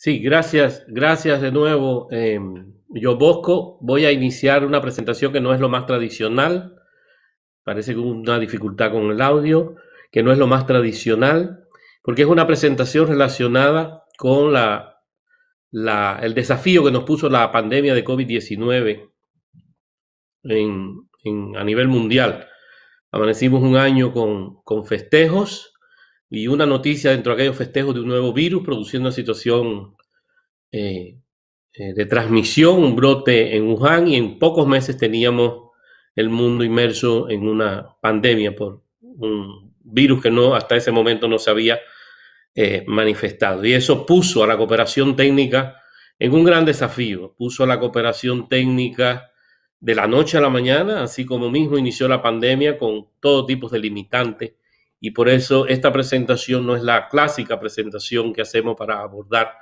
Sí, gracias, gracias de nuevo, em, yo Bosco. Voy a iniciar una presentación que no es lo más tradicional, parece que una dificultad con el audio, que no es lo más tradicional, porque es una presentación relacionada con la, el desafío que nos puso la pandemia de COVID-19 a nivel mundial. Amanecimos un año con festejos, y una noticia dentro de aquellos festejos de un nuevo virus produciendo una situación eh, eh, de transmisión, un brote en Wuhan y en pocos meses teníamos el mundo inmerso en una pandemia por un virus que no hasta ese momento no se había eh, manifestado. Y eso puso a la cooperación técnica en un gran desafío, puso a la cooperación técnica de la noche a la mañana, así como mismo inició la pandemia con todo tipo de limitantes y por eso esta presentación no es la clásica presentación que hacemos para abordar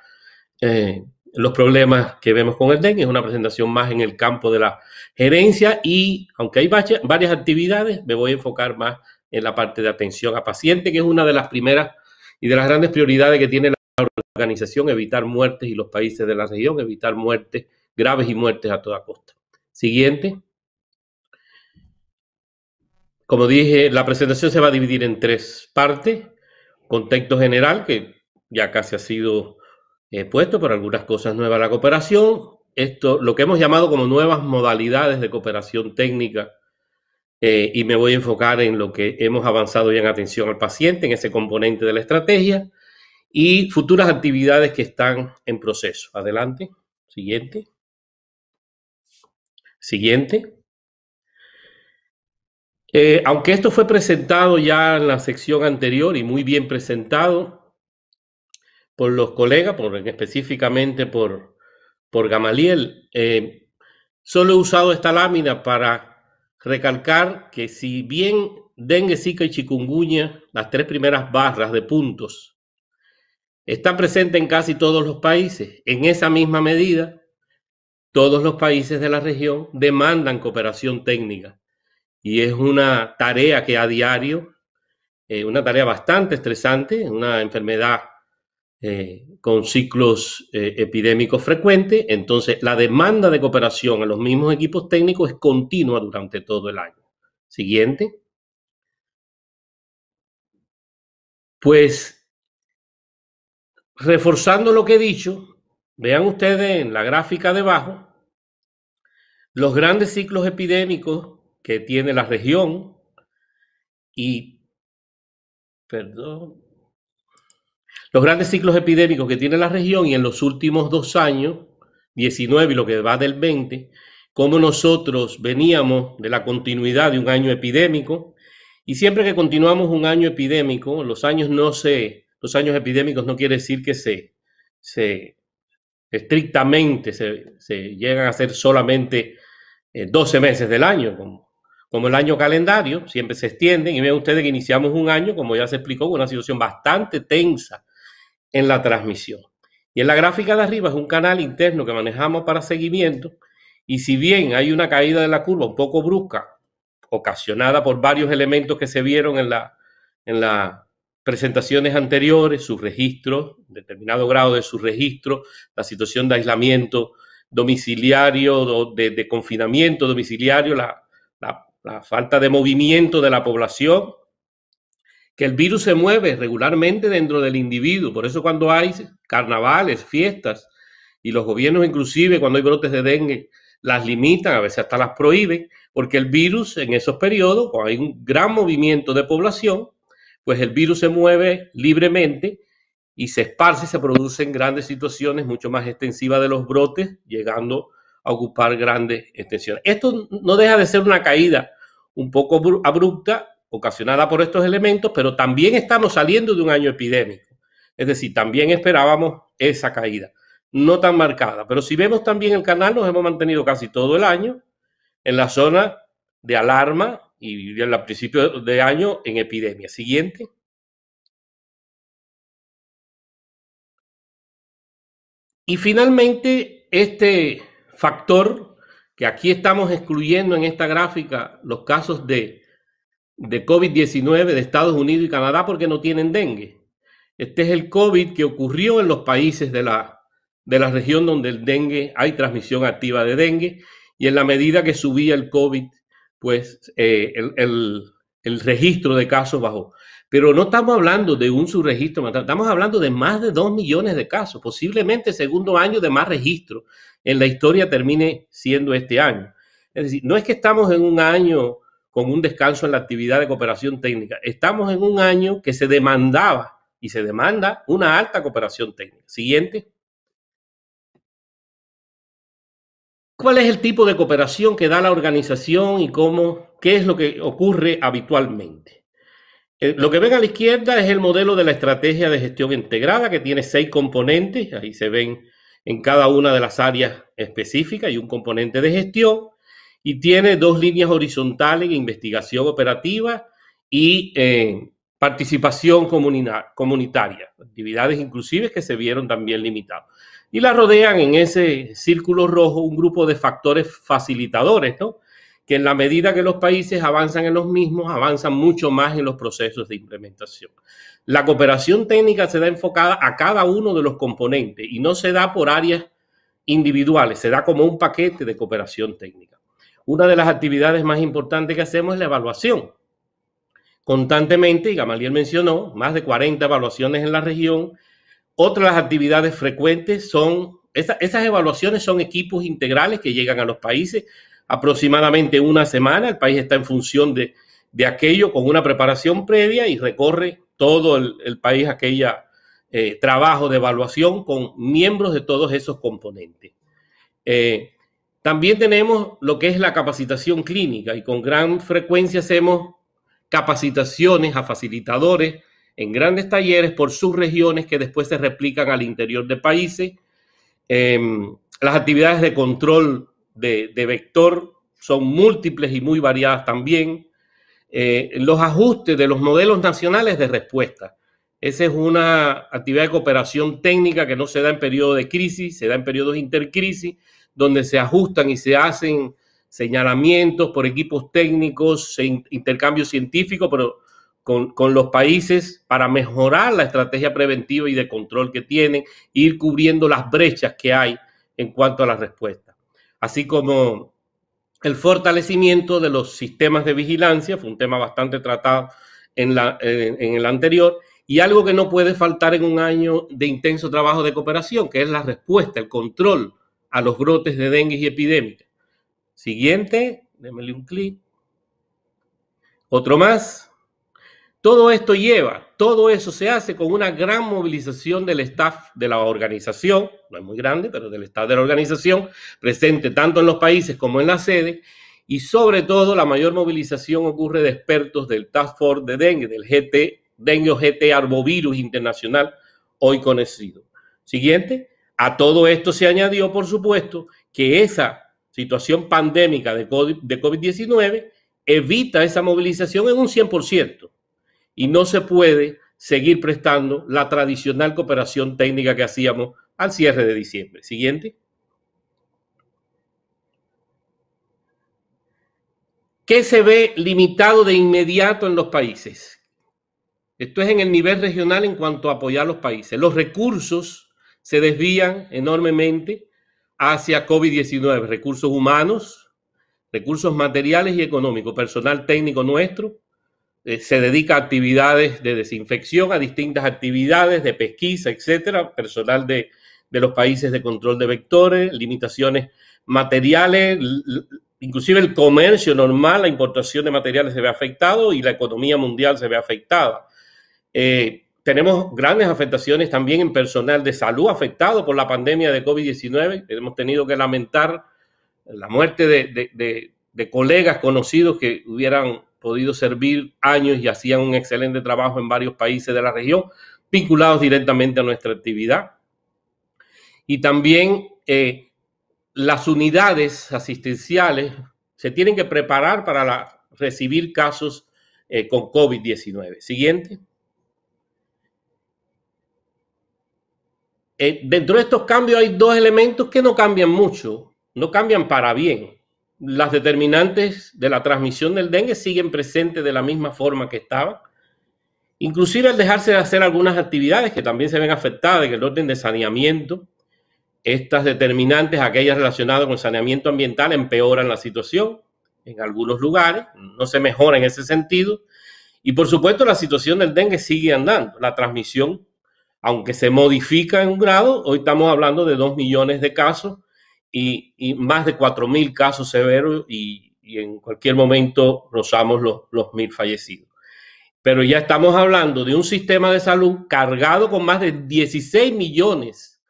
eh, los problemas que vemos con el DEN, es una presentación más en el campo de la gerencia y aunque hay varias actividades, me voy a enfocar más en la parte de atención a paciente, que es una de las primeras y de las grandes prioridades que tiene la organización, evitar muertes y los países de la región, evitar muertes graves y muertes a toda costa. Siguiente. Como dije, la presentación se va a dividir en tres partes. Contexto general, que ya casi ha sido eh, puesto, por algunas cosas nuevas la cooperación. Esto, lo que hemos llamado como nuevas modalidades de cooperación técnica, eh, y me voy a enfocar en lo que hemos avanzado ya en atención al paciente, en ese componente de la estrategia, y futuras actividades que están en proceso. Adelante, siguiente. Siguiente. Eh, aunque esto fue presentado ya en la sección anterior y muy bien presentado por los colegas, por, específicamente por, Gamaliel, eh, solo he usado esta lámina para recalcar que si bien dengue, zika y chikungunya, las tres primeras barras de puntos, están presentes en casi todos los países, en esa misma medida, todos los países de la región demandan cooperación técnica y es una tarea que a diario, eh, una tarea bastante estresante, una enfermedad eh, con ciclos eh, epidémicos frecuentes, entonces la demanda de cooperación a los mismos equipos técnicos es continua durante todo el año. Siguiente. Pues, reforzando lo que he dicho, vean ustedes en la gráfica debajo, los grandes ciclos epidémicos que tiene la región y, perdón, los grandes ciclos epidémicos que tiene la región y en los últimos dos años, 19 y lo que va del 20, como nosotros veníamos de la continuidad de un año epidémico y siempre que continuamos un año epidémico, los años no se, los años epidémicos no quiere decir que se, se estrictamente se, llegan a ser solamente 12 eh, meses del año, como como el año calendario, siempre se extienden y ven ustedes que iniciamos un año, como ya se explicó, con una situación bastante tensa en la transmisión. Y en la gráfica de arriba es un canal interno que manejamos para seguimiento y si bien hay una caída de la curva un poco brusca, ocasionada por varios elementos que se vieron en la, en las presentaciones anteriores, sus registros, determinado grado de su registro la situación de aislamiento domiciliario, de, confinamiento domiciliario, la, la, la falta de movimiento de la población, que el virus se mueve regularmente dentro del individuo. Por eso cuando hay carnavales, fiestas, y los gobiernos inclusive cuando hay brotes de dengue, las limitan, a veces hasta las prohíben, porque el virus en esos periodos, cuando hay un gran movimiento de población, pues el virus se mueve libremente y se esparce, y se producen grandes situaciones mucho más extensivas de los brotes, llegando a ocupar grandes extensiones. Esto no deja de ser una caída un poco abrupta, ocasionada por estos elementos, pero también estamos saliendo de un año epidémico. Es decir, también esperábamos esa caída, no tan marcada. Pero si vemos también el canal, nos hemos mantenido casi todo el año en la zona de alarma y al principio de año en epidemia. Siguiente. Y finalmente, este factor que aquí estamos excluyendo en esta gráfica los casos de, de COVID-19 de Estados Unidos y Canadá porque no tienen dengue. Este es el COVID que ocurrió en los países de la, de la región donde el dengue, hay transmisión activa de dengue, y en la medida que subía el COVID, pues eh, el, el registro de casos bajó. Pero no estamos hablando de un subregistro, estamos hablando de más de dos millones de casos, posiblemente segundo año de más registro en la historia termine siendo este año. Es decir, no es que estamos en un año con un descanso en la actividad de cooperación técnica, estamos en un año que se demandaba y se demanda una alta cooperación técnica. Siguiente. ¿Cuál es el tipo de cooperación que da la organización y cómo, qué es lo que ocurre habitualmente? Eh, lo que ven a la izquierda es el modelo de la estrategia de gestión integrada que tiene seis componentes. Ahí se ven en cada una de las áreas específicas y un componente de gestión. Y tiene dos líneas horizontales, investigación operativa y eh, participación comunitaria. Actividades inclusivas que se vieron también limitadas. Y la rodean en ese círculo rojo un grupo de factores facilitadores, ¿no? que en la medida que los países avanzan en los mismos, avanzan mucho más en los procesos de implementación. La cooperación técnica se da enfocada a cada uno de los componentes y no se da por áreas individuales, se da como un paquete de cooperación técnica. Una de las actividades más importantes que hacemos es la evaluación. Constantemente, y Gamaliel mencionó, más de 40 evaluaciones en la región. Otras actividades frecuentes son, esas, esas evaluaciones son equipos integrales que llegan a los países aproximadamente una semana. El país está en función de, aquello con una preparación previa y recorre todo el, país aquella eh, trabajo de evaluación con miembros de todos esos componentes. Eh, también tenemos lo que es la capacitación clínica y con gran frecuencia hacemos capacitaciones a facilitadores en grandes talleres por sus regiones que después se replican al interior de países. Em, las actividades de control de, vector son múltiples y muy variadas también. Eh, los ajustes de los modelos nacionales de respuesta. Esa es una actividad de cooperación técnica que no se da en periodo de crisis, se da en periodos intercrisis, donde se ajustan y se hacen señalamientos por equipos técnicos, intercambio científico, pero con, los países para mejorar la estrategia preventiva y de control que tienen, ir cubriendo las brechas que hay en cuanto a la respuesta así como el fortalecimiento de los sistemas de vigilancia, fue un tema bastante tratado en, el anterior, y algo que no puede faltar en un año de intenso trabajo de cooperación, que es la respuesta, el control a los brotes de dengue y epidemias. Siguiente, démele un clic. Otro más. Todo esto lleva, todo eso se hace con una gran movilización del staff de la organización, no es muy grande, pero del staff de la organización, presente tanto en los países como en la sede, y sobre todo la mayor movilización ocurre de expertos del Task Force de Dengue, del GT, Dengue o GT Arbovirus Internacional, hoy conocido. Siguiente, a todo esto se añadió, por supuesto, que esa situación pandémica de COVID-19 evita esa movilización en un 100% y no se puede seguir prestando la tradicional cooperación técnica que hacíamos al cierre de diciembre. Siguiente. ¿Qué se ve limitado de inmediato en los países? Esto es en el nivel regional en cuanto a apoyar a los países. Los recursos se desvían enormemente hacia COVID-19, recursos humanos, recursos materiales y económicos, personal técnico nuestro, eh, se dedica a actividades de desinfección, a distintas actividades de pesquisa, etcétera, personal de, los países de control de vectores, limitaciones materiales, inclusive el comercio normal, la importación de materiales se ve afectado y la economía mundial se ve afectada. Eh, tenemos grandes afectaciones también en personal de salud afectado por la pandemia de COVID-19. Hemos tenido que lamentar la muerte de colegas conocidos que hubieran podido servir años y hacían un excelente trabajo en varios países de la región, vinculados directamente a nuestra actividad. Y también eh, las unidades asistenciales se tienen que preparar para recibir casos eh, con COVID-19. Siguiente. Eh, dentro de estos cambios hay dos elementos que no cambian mucho, no cambian para bien las determinantes de la transmisión del dengue siguen presentes de la misma forma que estaban. Inclusive al dejarse de hacer algunas actividades que también se ven afectadas en el orden de saneamiento, estas determinantes, aquellas relacionadas con saneamiento ambiental, empeoran la situación en algunos lugares, no se mejora en ese sentido. Y por supuesto la situación del dengue sigue andando. La transmisión, aunque se modifica en un grado, hoy estamos hablando de dos millones de casos y, más de 4.000 casos severos y, en cualquier momento rozamos los, los 1.000 fallecidos. Pero ya estamos hablando de un sistema de salud cargado con más de 16 millones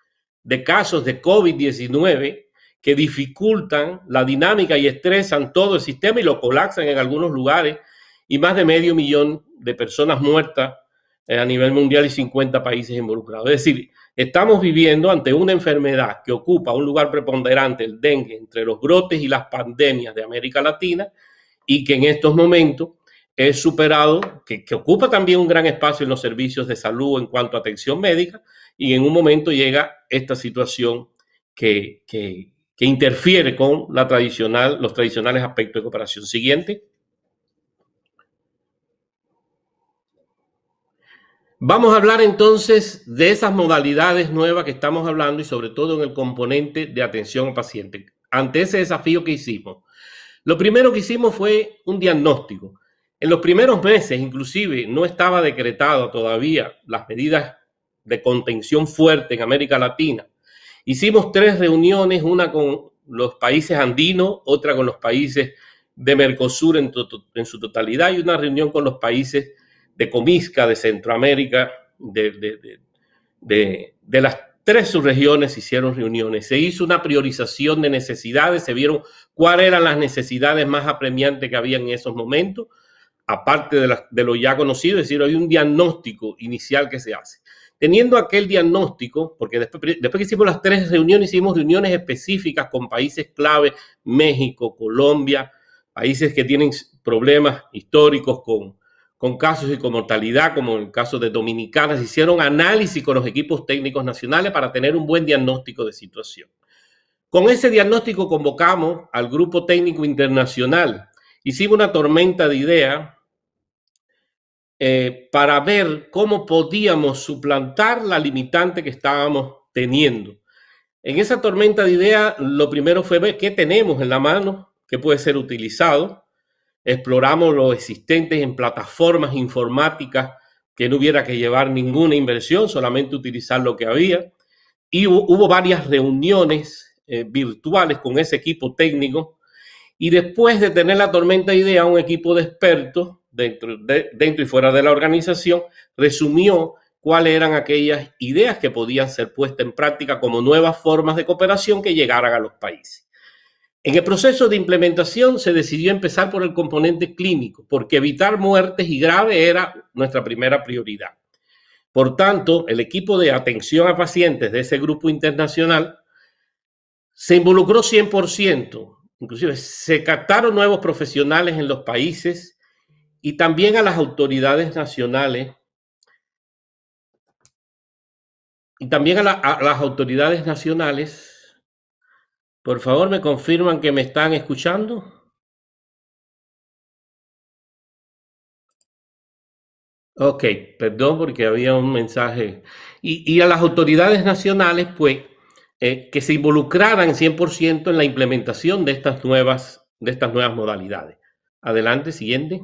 de casos de COVID-19 que dificultan la dinámica y estresan todo el sistema y lo colapsan en algunos lugares y más de medio millón de personas muertas eh, a nivel mundial y 50 países involucrados. Es decir, Estamos viviendo ante una enfermedad que ocupa un lugar preponderante, el dengue, entre los brotes y las pandemias de América Latina y que en estos momentos es superado, que, ocupa también un gran espacio en los servicios de salud en cuanto a atención médica y en un momento llega esta situación que, que, que interfiere con la tradicional, los tradicionales aspectos de cooperación. Siguiente. Vamos a hablar entonces de esas modalidades nuevas que estamos hablando y sobre todo en el componente de atención al paciente. Ante ese desafío que hicimos, lo primero que hicimos fue un diagnóstico. En los primeros meses, inclusive, no estaba decretado todavía las medidas de contención fuerte en América Latina. Hicimos tres reuniones, una con los países andinos, otra con los países de Mercosur en, en su totalidad y una reunión con los países de Comisca, de Centroamérica, de, las tres subregiones hicieron reuniones. Se hizo una priorización de necesidades, se vieron cuáles eran las necesidades más apremiantes que había en esos momentos, aparte de, lo ya conocido, es decir, hay un diagnóstico inicial que se hace. Teniendo aquel diagnóstico, porque después, después que hicimos las tres reuniones, hicimos reuniones específicas con países clave, México, Colombia, países que tienen problemas históricos con, con casos y con mortalidad, como en el caso de Dominicana, hicieron análisis con los equipos técnicos nacionales para tener un buen diagnóstico de situación. Con ese diagnóstico convocamos al grupo técnico internacional. Hicimos una tormenta de ideas eh, para ver cómo podíamos suplantar la limitante que estábamos teniendo. En esa tormenta de ideas, lo primero fue ver qué tenemos en la mano, qué puede ser utilizado exploramos los existentes en plataformas informáticas que no hubiera que llevar ninguna inversión, solamente utilizar lo que había. Y hubo varias reuniones eh, virtuales con ese equipo técnico. Y después de tener la tormenta idea, un equipo de expertos dentro y fuera de la organización resumió cuáles eran aquellas ideas que podían ser puestas en práctica como nuevas formas de cooperación que llegaran a los países. En el proceso de implementación se decidió empezar por el componente clínico, porque evitar muertes y grave era nuestra primera prioridad. Por tanto, el equipo de atención a pacientes de ese grupo internacional se involucró 100%, inclusive se captaron nuevos profesionales en los países y también a las autoridades nacionales y también a, a las autoridades nacionales por favor me confirman que me están escuchando. Ok, perdón porque había un mensaje. Y, a las autoridades nacionales, pues, eh, que se involucraran 100% en la implementación de estas, nuevas, de estas nuevas modalidades. Adelante, siguiente.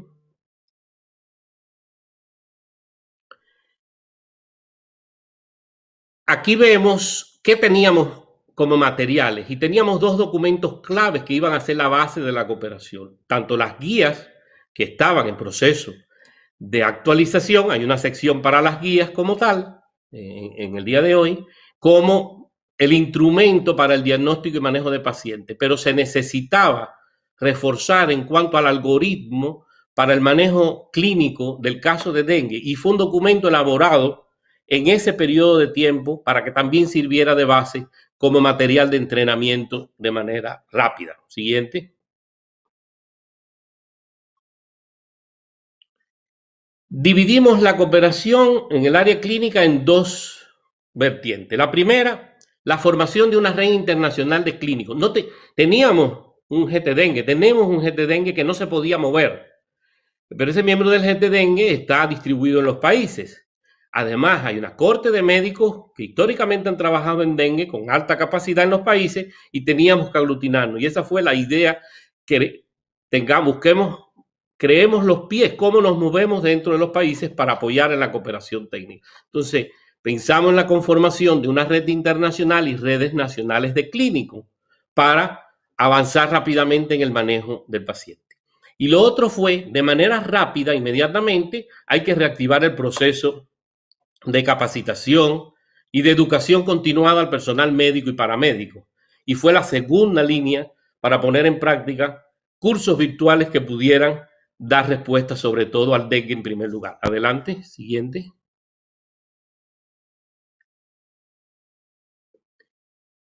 Aquí vemos qué teníamos como materiales y teníamos dos documentos claves que iban a ser la base de la cooperación, tanto las guías que estaban en proceso de actualización, hay una sección para las guías como tal en, el día de hoy, como el instrumento para el diagnóstico y manejo de pacientes, pero se necesitaba reforzar en cuanto al algoritmo para el manejo clínico del caso de dengue y fue un documento elaborado en ese periodo de tiempo para que también sirviera de base como material de entrenamiento de manera rápida. Siguiente. Dividimos la cooperación en el área clínica en dos vertientes. La primera, la formación de una red internacional de clínicos. No teníamos un GT dengue, tenemos un GT dengue que no se podía mover, pero ese miembro del GT dengue está distribuido en los países. Además, hay una corte de médicos que históricamente han trabajado en dengue con alta capacidad en los países y teníamos que aglutinarnos. Y esa fue la idea que tengamos, busquemos, creemos los pies, cómo nos movemos dentro de los países para apoyar en la cooperación técnica. Entonces, pensamos en la conformación de una red internacional y redes nacionales de clínicos para avanzar rápidamente en el manejo del paciente. Y lo otro fue, de manera rápida, inmediatamente, hay que reactivar el proceso de capacitación y de educación continuada al personal médico y paramédico, y fue la segunda línea para poner en práctica cursos virtuales que pudieran dar respuesta sobre todo al dengue en primer lugar. Adelante, siguiente.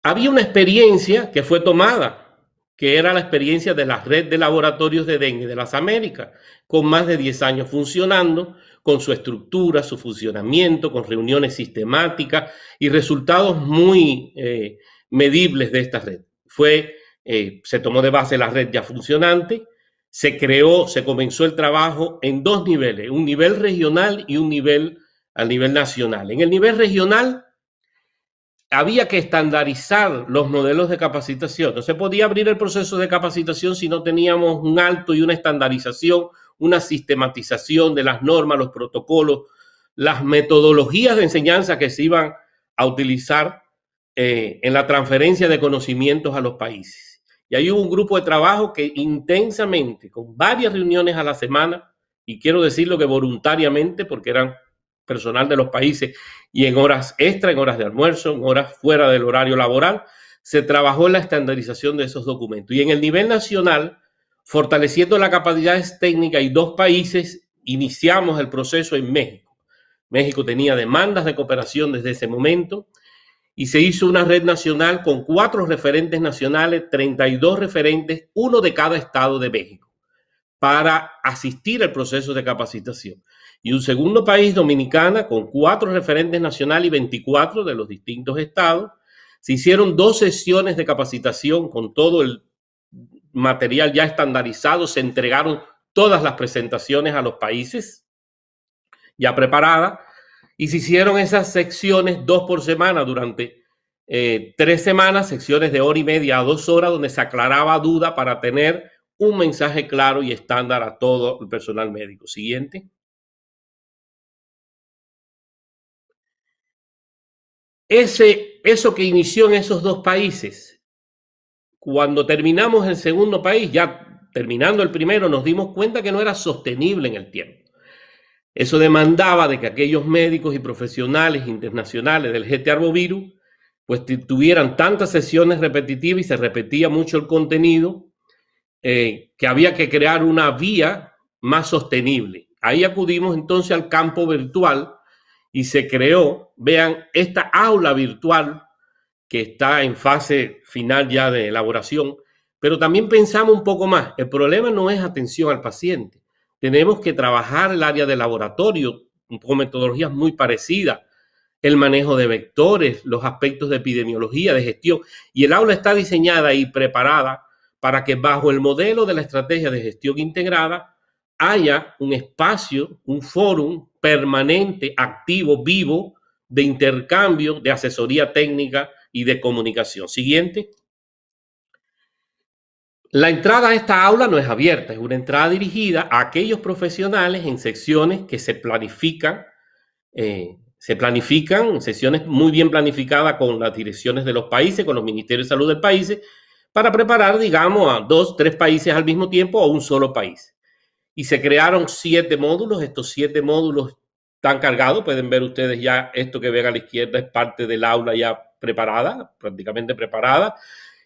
Había una experiencia que fue tomada, que era la experiencia de la red de laboratorios de dengue de las Américas, con más de 10 años funcionando, con su estructura, su funcionamiento, con reuniones sistemáticas y resultados muy eh, medibles de esta red. Fue, eh, se tomó de base la red ya funcionante, se creó, se comenzó el trabajo en dos niveles, un nivel regional y un nivel a nivel nacional. En el nivel regional había que estandarizar los modelos de capacitación. No se podía abrir el proceso de capacitación si no teníamos un alto y una estandarización una sistematización de las normas, los protocolos, las metodologías de enseñanza que se iban a utilizar eh, en la transferencia de conocimientos a los países. Y hubo un grupo de trabajo que intensamente, con varias reuniones a la semana, y quiero decirlo que voluntariamente, porque eran personal de los países, y en horas extra, en horas de almuerzo, en horas fuera del horario laboral, se trabajó en la estandarización de esos documentos. Y en el nivel nacional, Fortaleciendo las capacidades técnicas y dos países, iniciamos el proceso en México. México tenía demandas de cooperación desde ese momento y se hizo una red nacional con cuatro referentes nacionales, 32 referentes, uno de cada estado de México, para asistir al proceso de capacitación. Y un segundo país, Dominicana, con cuatro referentes nacionales y 24 de los distintos estados. Se hicieron dos sesiones de capacitación con todo el material ya estandarizado, se entregaron todas las presentaciones a los países ya preparadas y se hicieron esas secciones dos por semana durante eh, tres semanas, secciones de hora y media a dos horas, donde se aclaraba duda para tener un mensaje claro y estándar a todo el personal médico. Siguiente. Ese, eso que inició en esos dos países cuando terminamos el segundo país, ya terminando el primero, nos dimos cuenta que no era sostenible en el tiempo. Eso demandaba de que aquellos médicos y profesionales internacionales del GT Arbovirus pues tuvieran tantas sesiones repetitivas y se repetía mucho el contenido, eh, que había que crear una vía más sostenible. Ahí acudimos entonces al campo virtual y se creó, vean, esta aula virtual que está en fase final ya de elaboración, pero también pensamos un poco más. El problema no es atención al paciente. Tenemos que trabajar el área de laboratorio con metodologías muy parecidas, el manejo de vectores, los aspectos de epidemiología, de gestión. Y el aula está diseñada y preparada para que bajo el modelo de la estrategia de gestión integrada haya un espacio, un fórum permanente, activo, vivo, de intercambio, de asesoría técnica, y de comunicación. Siguiente. La entrada a esta aula no es abierta, es una entrada dirigida a aquellos profesionales en secciones que se planifican, eh, se planifican, sesiones muy bien planificadas con las direcciones de los países, con los ministerios de salud del país, para preparar, digamos, a dos, tres países al mismo tiempo o un solo país. Y se crearon siete módulos, estos siete módulos están cargados, pueden ver ustedes ya esto que ven a la izquierda es parte del aula ya preparada, prácticamente preparada.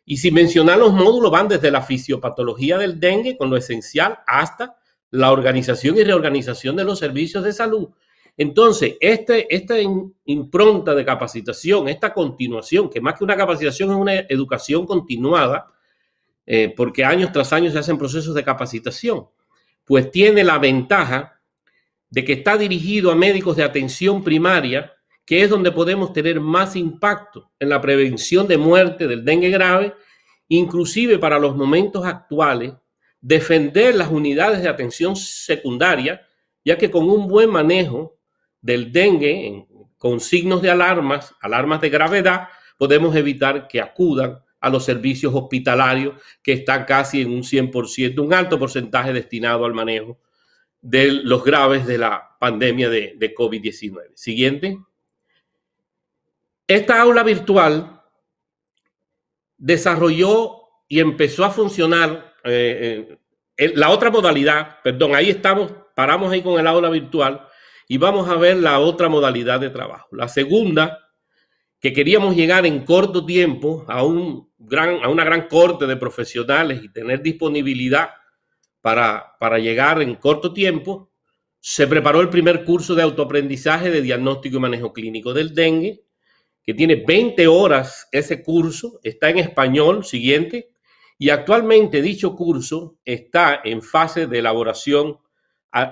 Y sin mencionar los módulos van desde la fisiopatología del dengue con lo esencial hasta la organización y reorganización de los servicios de salud. Entonces, este, esta impronta de capacitación, esta continuación, que más que una capacitación es una educación continuada, eh, porque años tras años se hacen procesos de capacitación, pues tiene la ventaja de que está dirigido a médicos de atención primaria que es donde podemos tener más impacto en la prevención de muerte del dengue grave, inclusive para los momentos actuales, defender las unidades de atención secundaria, ya que con un buen manejo del dengue, con signos de alarmas, alarmas de gravedad, podemos evitar que acudan a los servicios hospitalarios, que están casi en un 100%, un alto porcentaje destinado al manejo de los graves de la pandemia de, COVID-19. Siguiente. Esta aula virtual desarrolló y empezó a funcionar eh, eh, la otra modalidad, perdón, ahí estamos, paramos ahí con el aula virtual y vamos a ver la otra modalidad de trabajo. La segunda, que queríamos llegar en corto tiempo a, un gran, a una gran corte de profesionales y tener disponibilidad para llegar en corto tiempo, se preparó el primer curso de autoaprendizaje de diagnóstico y manejo clínico del dengue que tiene 20 horas ese curso, está en español siguiente, y actualmente dicho curso está en fase de elaboración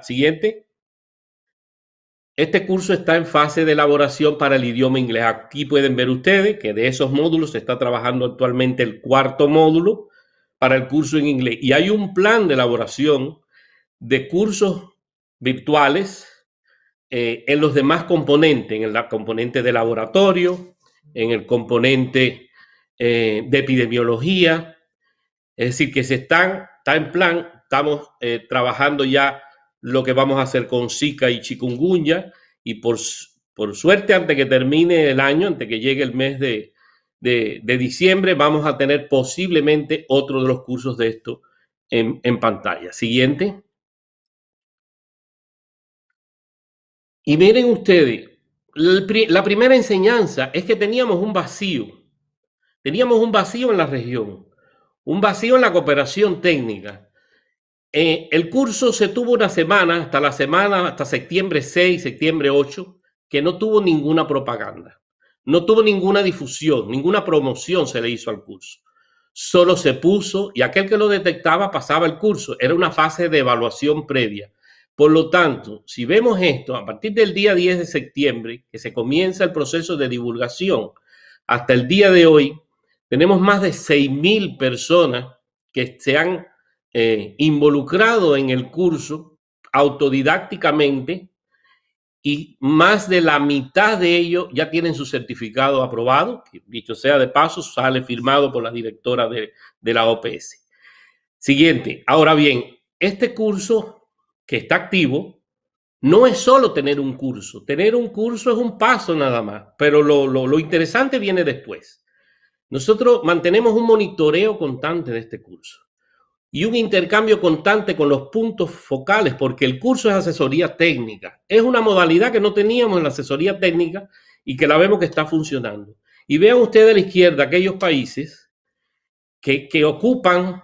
siguiente. Este curso está en fase de elaboración para el idioma inglés. Aquí pueden ver ustedes que de esos módulos se está trabajando actualmente el cuarto módulo para el curso en inglés. Y hay un plan de elaboración de cursos virtuales eh, en los demás componentes, en el componente de laboratorio, en el componente eh, de epidemiología. Es decir, que se están, está en plan, estamos eh, trabajando ya lo que vamos a hacer con Zika y chikungunya y por, suerte, antes que termine el año, antes que llegue el mes de, diciembre, vamos a tener posiblemente otro de los cursos de esto en pantalla. Siguiente. Y miren ustedes, la primera enseñanza es que teníamos un vacío. Teníamos un vacío en la región, un vacío en la cooperación técnica. Eh, el curso se tuvo una semana, hasta la semana, hasta septiembre 6, septiembre 8, que no tuvo ninguna propaganda, no tuvo ninguna difusión, ninguna promoción se le hizo al curso. Solo se puso y aquel que lo detectaba pasaba el curso. Era una fase de evaluación previa. Por lo tanto, si vemos esto, a partir del día 10 de septiembre, que se comienza el proceso de divulgación, hasta el día de hoy, tenemos más de 6.000 personas que se han eh, involucrado en el curso autodidácticamente y más de la mitad de ellos ya tienen su certificado aprobado, dicho sea de paso, sale firmado por la directora de, de la OPS. Siguiente, ahora bien, este curso que está activo, no es solo tener un curso. Tener un curso es un paso nada más, pero lo, interesante viene después. Nosotros mantenemos un monitoreo constante de este curso y un intercambio constante con los puntos focales, porque el curso es asesoría técnica. Es una modalidad que no teníamos en la asesoría técnica y que la vemos que está funcionando. Y vean ustedes a la izquierda aquellos países que, que ocupan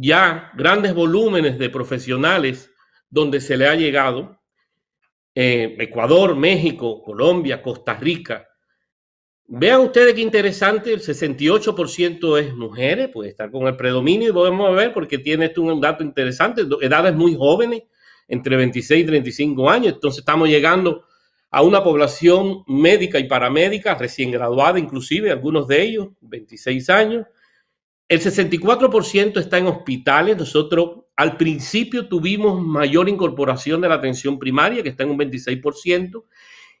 ya grandes volúmenes de profesionales donde se le ha llegado, eh, Ecuador, México, Colombia, Costa Rica. Vean ustedes qué interesante, el 68% es mujeres, puede estar con el predominio y podemos ver porque tiene esto un dato interesante, edades muy jóvenes, entre 26 y 35 años, entonces estamos llegando a una población médica y paramédica recién graduada, inclusive algunos de ellos, 26 años. El 64% está en hospitales, nosotros al principio tuvimos mayor incorporación de la atención primaria, que está en un 26%.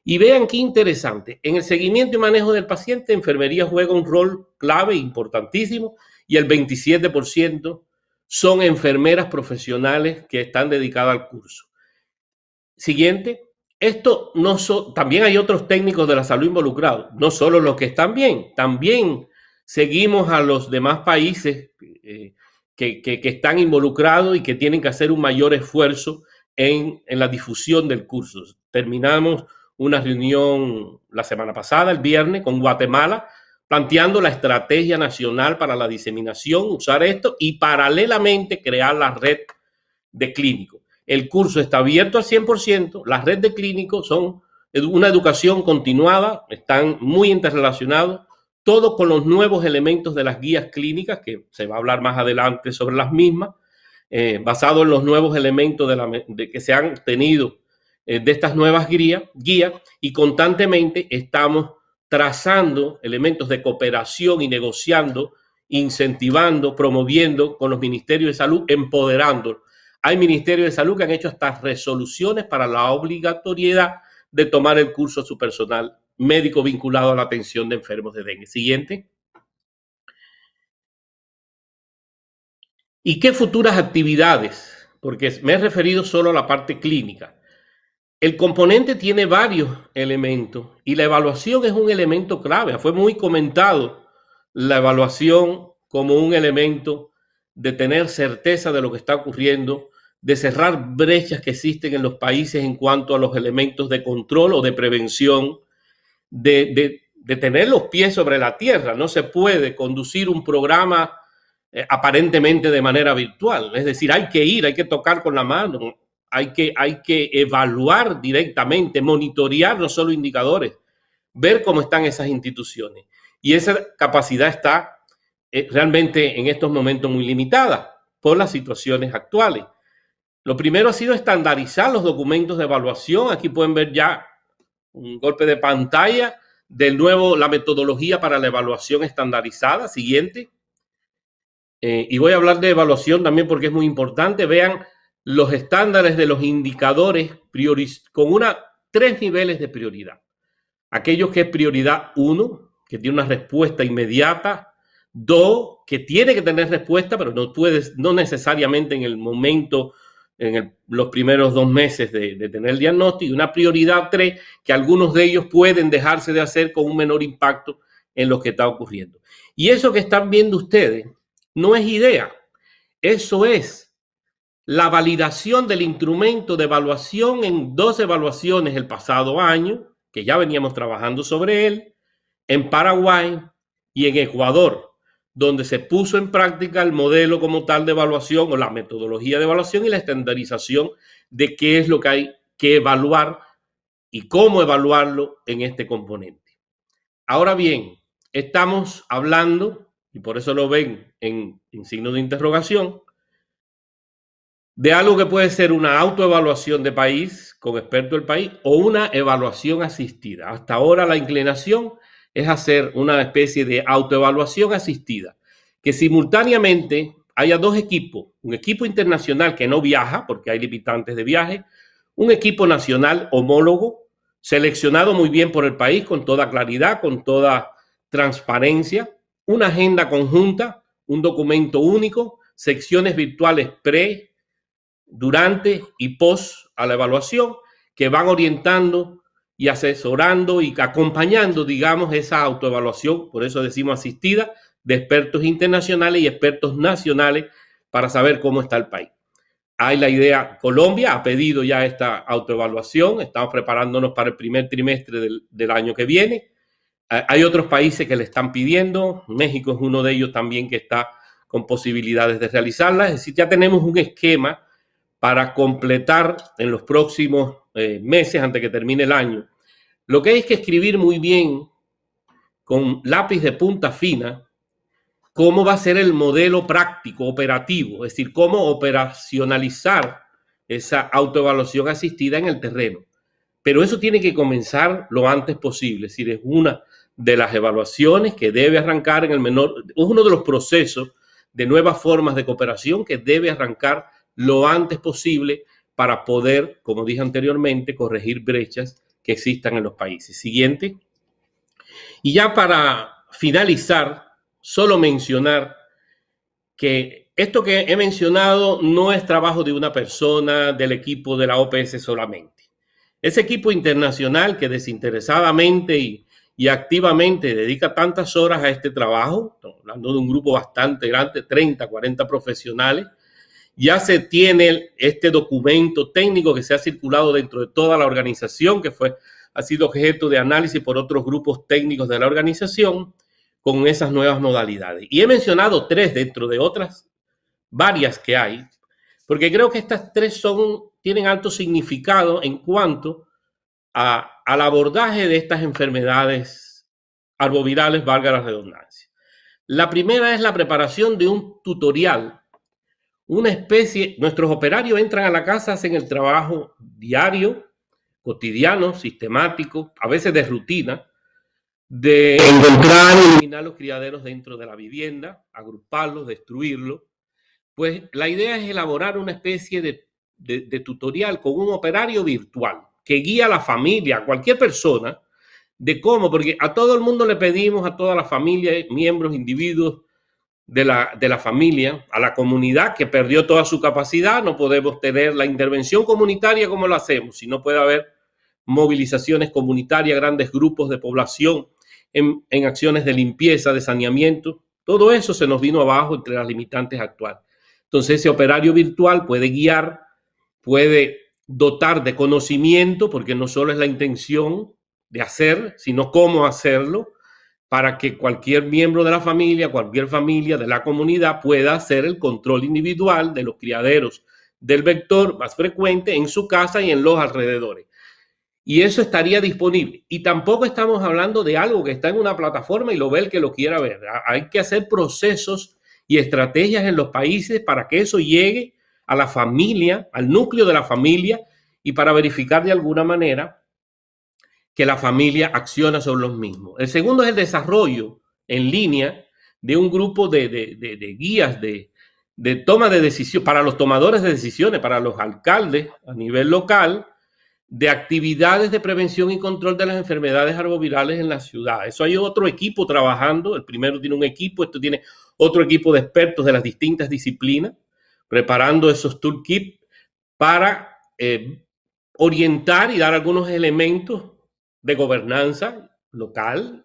Y vean qué interesante, en el seguimiento y manejo del paciente, enfermería juega un rol clave, importantísimo, y el 27% son enfermeras profesionales que están dedicadas al curso. Siguiente, esto no también hay otros técnicos de la salud involucrados, no solo los que están bien, también seguimos a los demás países. Eh, que, están involucrados y que tienen que hacer un mayor esfuerzo en, en la difusión del curso. Terminamos una reunión la semana pasada, el viernes, con Guatemala, planteando la estrategia nacional para la diseminación, usar esto y paralelamente crear la red de clínicos. El curso está abierto al 100%, las redes de clínicos son una educación continuada, están muy interrelacionados todo con los nuevos elementos de las guías clínicas, que se va a hablar más adelante sobre las mismas, eh, basado en los nuevos elementos de, que se han tenido eh, de estas nuevas guías, y constantemente estamos trazando elementos de cooperación y negociando, incentivando, promoviendo con los ministerios de salud, empoderando. Hay ministerios de salud que han hecho estas resoluciones para la obligatoriedad de tomar el curso a su personal médico vinculado a la atención de enfermos de dengue. Siguiente. ¿Y qué futuras actividades? Porque me he referido solo a la parte clínica. El componente tiene varios elementos y la evaluación es un elemento clave. Fue muy comentado la evaluación como un elemento de tener certeza de lo que está ocurriendo, de cerrar brechas que existen en los países en cuanto a los elementos de control o de prevención, de, tener los pies sobre la tierra. No se puede conducir un programa eh, aparentemente de manera virtual. Es decir, hay que ir, hay que tocar con la mano, hay que, hay que evaluar directamente, monitorear no solo indicadores, ver cómo están esas instituciones. Y esa capacidad está eh, realmente en estos momentos muy limitada por las situaciones actuales. Lo primero ha sido estandarizar los documentos de evaluación. Aquí pueden ver ya un golpe de pantalla de nuevo, la metodología para la evaluación estandarizada, siguiente. Eh, y voy a hablar de evaluación también porque es muy importante. Vean los estándares de los indicadores con una, tres niveles de prioridad. Aquellos que es prioridad uno que tiene una respuesta inmediata. dos que tiene que tener respuesta, pero no puedes, no necesariamente en el momento en los primeros dos meses de, tener el diagnóstico y una prioridad 3 que algunos de ellos pueden dejarse de hacer con un menor impacto en lo que está ocurriendo. Y eso que están viendo ustedes no es idea, eso es la validación del instrumento de evaluación en dos evaluaciones el pasado año, que ya veníamos trabajando sobre él, en Paraguay y en Ecuador donde se puso en práctica el modelo como tal de evaluación o la metodología de evaluación y la estandarización de qué es lo que hay que evaluar y cómo evaluarlo en este componente. Ahora bien, estamos hablando, y por eso lo ven en, signo de interrogación, de algo que puede ser una autoevaluación de país con experto del país o una evaluación asistida. Hasta ahora la inclinación es hacer una especie de autoevaluación asistida, que simultáneamente haya dos equipos, un equipo internacional que no viaja, porque hay limitantes de viaje, un equipo nacional homólogo, seleccionado muy bien por el país, con toda claridad, con toda transparencia, una agenda conjunta, un documento único, secciones virtuales pre, durante y post a la evaluación que van orientando y asesorando y acompañando, digamos, esa autoevaluación, por eso decimos asistida, de expertos internacionales y expertos nacionales para saber cómo está el país. Hay la idea, Colombia ha pedido ya esta autoevaluación, estamos preparándonos para el primer trimestre del, del año que viene. Eh, hay otros países que le están pidiendo, México es uno de ellos también que está con posibilidades de realizarla, es decir, ya tenemos un esquema para completar en los próximos eh, meses antes que termine el año. Lo que hay que escribir muy bien, con lápiz de punta fina, cómo va a ser el modelo práctico, operativo, es decir, cómo operacionalizar esa autoevaluación asistida en el terreno. Pero eso tiene que comenzar lo antes posible, es decir, es una de las evaluaciones que debe arrancar en el menor, es uno de los procesos de nuevas formas de cooperación que debe arrancar lo antes posible para poder, como dije anteriormente, corregir brechas que existan en los países. Siguiente. Y ya para finalizar, solo mencionar que esto que he mencionado no es trabajo de una persona, del equipo de la OPS solamente. Ese equipo internacional que desinteresadamente y, y activamente dedica tantas horas a este trabajo, hablando de un grupo bastante grande, 30, 40 profesionales, ya se tiene este documento técnico que se ha circulado dentro de toda la organización, que fue, ha sido objeto de análisis por otros grupos técnicos de la organización con esas nuevas modalidades. Y he mencionado tres dentro de otras varias que hay, porque creo que estas tres son, tienen alto significado en cuanto a, al abordaje de estas enfermedades arbovirales, valga la redundancia. La primera es la preparación de un tutorial una especie, nuestros operarios entran a la casa, hacen el trabajo diario, cotidiano, sistemático, a veces de rutina, de encontrar y eliminar los criaderos dentro de la vivienda, agruparlos, destruirlos. Pues la idea es elaborar una especie de, de tutorial con un operario virtual que guía a la familia, a cualquier persona, de cómo, porque a todo el mundo le pedimos, a toda la familia, miembros, individuos, de la, de la familia, a la comunidad que perdió toda su capacidad. No podemos tener la intervención comunitaria como lo hacemos, si no puede haber movilizaciones comunitarias, grandes grupos de población en, en acciones de limpieza, de saneamiento. Todo eso se nos vino abajo entre las limitantes actuales. Entonces ese operario virtual puede guiar, puede dotar de conocimiento, porque no solo es la intención de hacer, sino cómo hacerlo, para que cualquier miembro de la familia, cualquier familia de la comunidad pueda hacer el control individual de los criaderos del vector más frecuente en su casa y en los alrededores. Y eso estaría disponible. Y tampoco estamos hablando de algo que está en una plataforma y lo ve el que lo quiera ver. Hay que hacer procesos y estrategias en los países para que eso llegue a la familia, al núcleo de la familia y para verificar de alguna manera que la familia acciona sobre los mismos. El segundo es el desarrollo en línea de un grupo de, guías de, toma de decisión para los tomadores de decisiones, para los alcaldes a nivel local, de actividades de prevención y control de las enfermedades arbovirales en la ciudad. Eso hay otro equipo trabajando. El primero tiene un equipo, esto tiene otro equipo de expertos de las distintas disciplinas, preparando esos toolkits para eh, orientar y dar algunos elementos de gobernanza local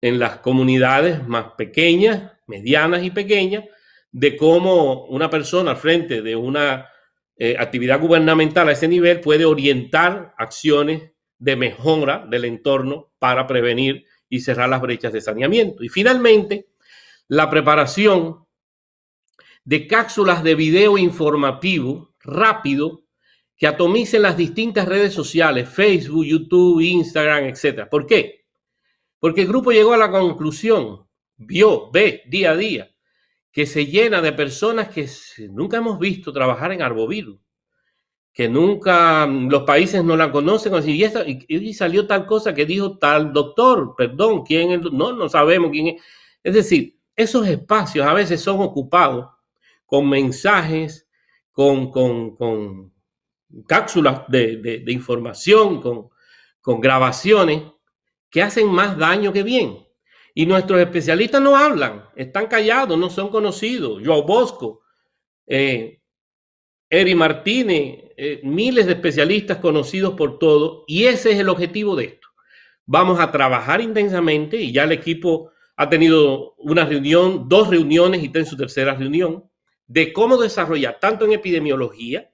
en las comunidades más pequeñas, medianas y pequeñas, de cómo una persona al frente de una eh, actividad gubernamental a ese nivel puede orientar acciones de mejora del entorno para prevenir y cerrar las brechas de saneamiento. Y finalmente, la preparación de cápsulas de video informativo rápido que atomicen las distintas redes sociales, Facebook, YouTube, Instagram, etc. ¿Por qué? Porque el grupo llegó a la conclusión, vio, ve día a día, que se llena de personas que nunca hemos visto trabajar en arbovirus, que nunca mm, los países no la conocen, y, salió tal cosa que dijo tal doctor, perdón, quién es, no, no sabemos quién es. Es decir, esos espacios a veces son ocupados con mensajes, con, con, con cápsulas de, información, con, grabaciones que hacen más daño que bien. Y nuestros especialistas no hablan, están callados, no son conocidos. Yo Bosco, eh, Eri Martínez, eh, miles de especialistas conocidos por todo. Y ese es el objetivo de esto. Vamos a trabajar intensamente y ya el equipo ha tenido una reunión, dos reuniones y está en su tercera reunión, de cómo desarrollar tanto en epidemiología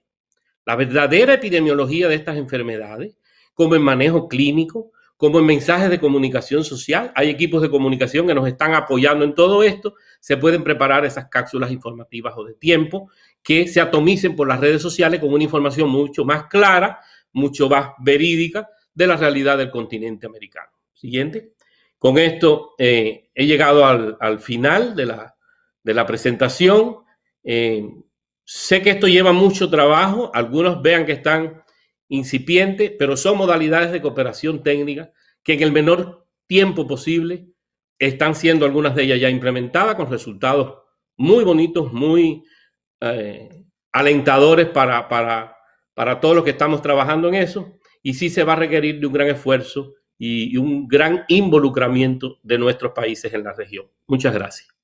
la verdadera epidemiología de estas enfermedades, como en manejo clínico, como en mensajes de comunicación social. Hay equipos de comunicación que nos están apoyando en todo esto. Se pueden preparar esas cápsulas informativas o de tiempo que se atomicen por las redes sociales con una información mucho más clara, mucho más verídica de la realidad del continente americano. Siguiente. Con esto eh, he llegado al, final de la, de presentación. Eh, Sé que esto lleva mucho trabajo, algunos vean que están incipientes, pero son modalidades de cooperación técnica que en el menor tiempo posible están siendo algunas de ellas ya implementadas con resultados muy bonitos, muy eh, alentadores para, todos los que estamos trabajando en eso. Y sí se va a requerir de un gran esfuerzo y un gran involucramiento de nuestros países en la región. Muchas gracias.